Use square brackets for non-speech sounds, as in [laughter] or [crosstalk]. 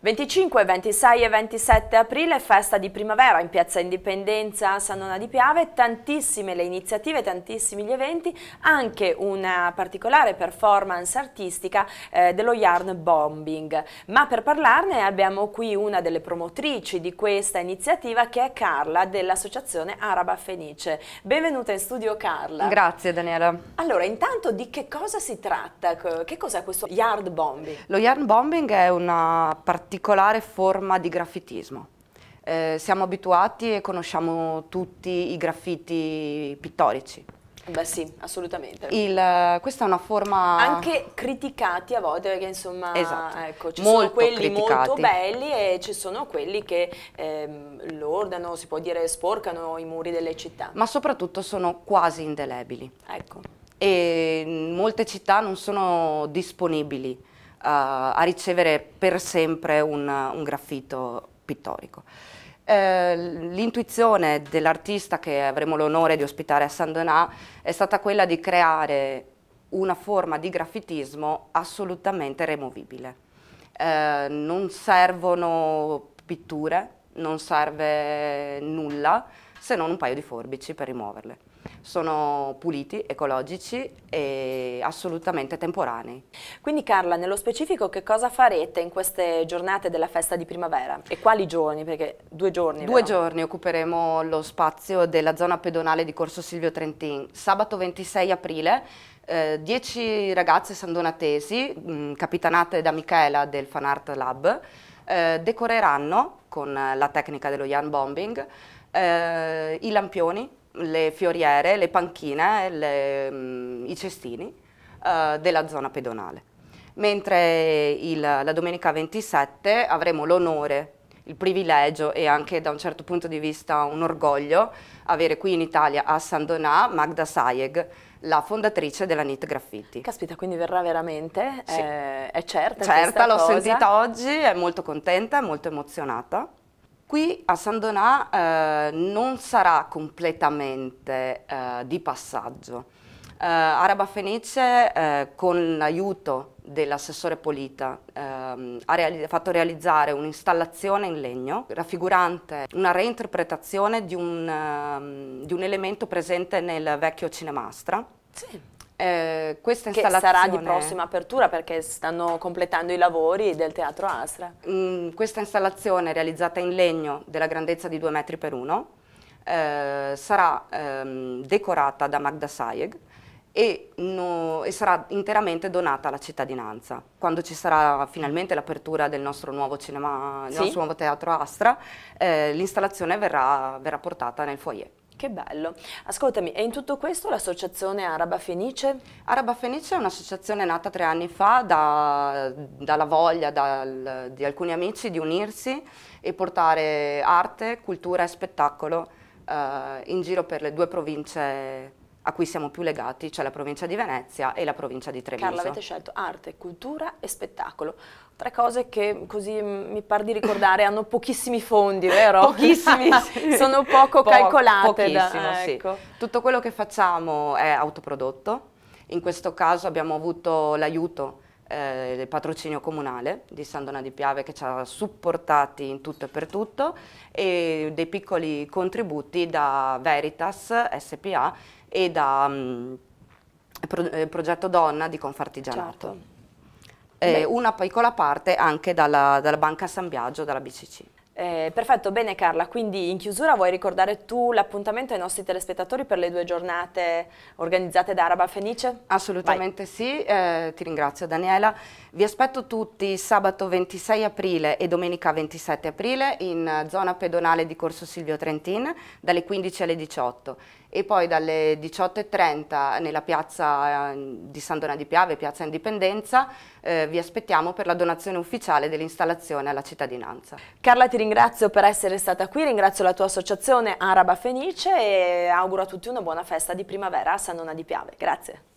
25, 26 e 27 aprile, festa di primavera in Piazza Indipendenza a San Nona di Piave, tantissime le iniziative, tantissimi gli eventi, anche una particolare performance artistica eh, dello yarn bombing. Ma per parlarne abbiamo qui una delle promotrici di questa iniziativa che è Carla dell'Associazione Araba Fenice. Benvenuta in studio Carla. Grazie Daniela. Allora, intanto di che cosa si tratta? Che cos'è questo yarn bombing? Lo yarn bombing è una particolare particolare forma di graffitismo. Eh, siamo abituati e conosciamo tutti i graffiti pittorici. Beh sì, assolutamente. Il, questa è una forma... Anche criticati a volte, perché insomma, esatto. ecco, ci molto sono quelli criticati. molto belli e ci sono quelli che ehm, lordano, si può dire, sporcano i muri delle città. Ma soprattutto sono quasi indelebili. Ecco. E molte città non sono disponibili eh, a ricevere per sempre un, un graffito pittorico. Eh, L'intuizione dell'artista che avremo l'onore di ospitare a Saint-Denis è stata quella di creare una forma di graffitismo assolutamente removibile. Eh, non servono pitture, non serve nulla, se non un paio di forbici per rimuoverle. Sono puliti, ecologici e assolutamente temporanei. Quindi Carla, nello specifico che cosa farete in queste giornate della festa di primavera? E quali giorni? Perché due giorni. Due vero? giorni occuperemo lo spazio della zona pedonale di Corso Silvio Trentin. Sabato 26 aprile eh, dieci ragazze sandonatesi, mh, mm, capitanate da Michela del Fan Art Lab, eh, decoreranno con la tecnica dello yarn bombing eh, i lampioni, le fioriere, le panchine, le, mh, mm, i cestini eh, della zona pedonale. Mentre il, la domenica 27 avremo l'onore il privilegio e anche da un certo punto di vista un orgoglio avere qui in Italia a San Donà Magda Sayeg, la fondatrice della NIT Graffiti. Caspita, quindi verrà veramente? Sì. Eh, è certa? Certa, l'ho sentita oggi, è molto contenta, è molto emozionata. Qui a San Donà eh, non sarà completamente eh, di passaggio. Eh, Araba Fenice, eh, con l'aiuto dell'assessore Polita, ehm, ha reali fatto realizzare un'installazione in legno raffigurante una reinterpretazione di un, um, di un elemento presente nel vecchio cinemastra. Sì eh, questa che sarà di prossima apertura perché stanno completando i lavori del Teatro Astra. Mm, questa installazione realizzata in legno della grandezza di 2 metri per uno eh, sarà ehm, decorata da Magda Sayeg e, no, e, sarà interamente donata alla cittadinanza. Quando ci sarà finalmente l'apertura del nostro nuovo, cinema, sì. nostro nuovo teatro Astra, eh, l'installazione verrà, verrà portata nel foyer. Che bello. Ascoltami, è in tutto questo l'associazione Araba Fenice? Araba Fenice è un'associazione nata tre anni fa da, dalla voglia dal, di alcuni amici di unirsi e portare arte, cultura e spettacolo eh, in giro per le due province a cui siamo più legati, cioè la provincia di Venezia e la provincia di Treviso. Carla, avete scelto arte, cultura e spettacolo. Tre cose che così mi par di ricordare hanno pochissimi fondi, [laughs] vero? Pochissimi, [laughs] sì. sono poco po calcolate. Da, ecco. sì. Tutto quello che facciamo è autoprodotto, in questo caso abbiamo avuto l'aiuto eh, del patrocinio comunale di San Donà di Piave che ci ha supportati in tutto e per tutto e dei piccoli contributi da Veritas SPA e da um, pro, eh, Progetto Donna di Confartigianato. Certo. Eh, una piccola parte anche dalla, dalla Banca San Biagio, dalla BCC. Eh, perfetto, bene Carla, quindi in chiusura vuoi ricordare tu l'appuntamento ai nostri telespettatori per le due giornate organizzate da Araba Fenice? Assolutamente Vai. sì, eh, ti ringrazio Daniela. Vi aspetto tutti sabato 26 aprile e domenica 27 aprile in eh, zona pedonale di Corso Silvio Trentin dalle 15 alle 18 e poi dalle 18.30 nella piazza eh, di San Donà di Piave, piazza Indipendenza, eh, vi aspettiamo per la donazione ufficiale dell'installazione alla cittadinanza. Carla ti ringrazio per essere stata qui, ringrazio la tua associazione Araba Fenice e auguro a tutti una buona festa di primavera a San Donà di Piave. Grazie.